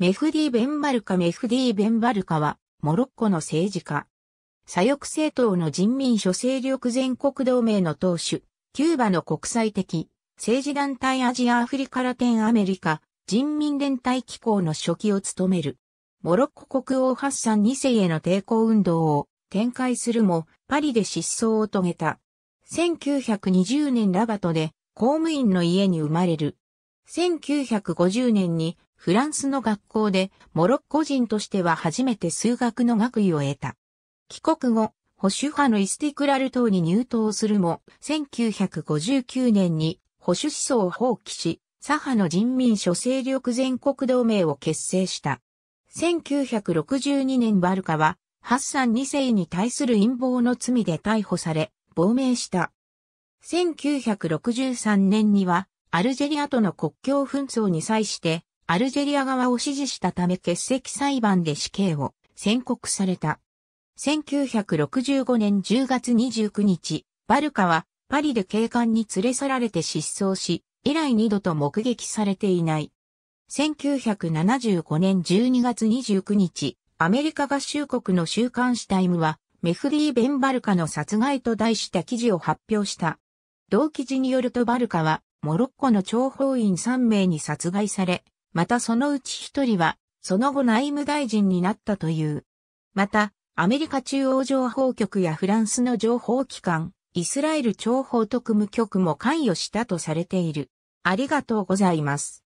メフディ・ベンバルカメフディ・ベンバルカは、モロッコの政治家。左翼政党の人民諸勢力全国同盟の党首、キューバの国際的、政治団体アジア・アフリカ・ラテン・アメリカ、人民連帯機構の初期を務める。モロッコ国王ハッサン2世への抵抗運動を展開するも、パリで失踪を遂げた。1920年ラバトで公務員の家に生まれる。1950年にフランスの学校でモロッコ人としては初めて数学の学位を得た。帰国後、保守派のイスティクラル党に入党するも、1959年に保守思想を放棄し、左派の人民諸勢力全国同盟を結成した。1962年バルカは、ハッサン2世に対する陰謀の罪で逮捕され、亡命した。1963年には、アルジェリアとの国境紛争に際して、アルジェリア側を支持したため欠席裁判で死刑を宣告された。1965年10月29日、バルカはパリで警官に連れ去られて失踪し、以来二度と目撃されていない。1975年12月29日、アメリカ合衆国の週刊誌タイムは、メフディ・ベン・バルカの殺害と題した記事を発表した。同記事によるとバルカは、モロッコの諜報員3名に殺害され、またそのうち一人は、その後内務大臣になったという。また、アメリカ中央情報局やフランスの情報機関、イスラエル情報特務局も関与したとされている。ありがとうございます。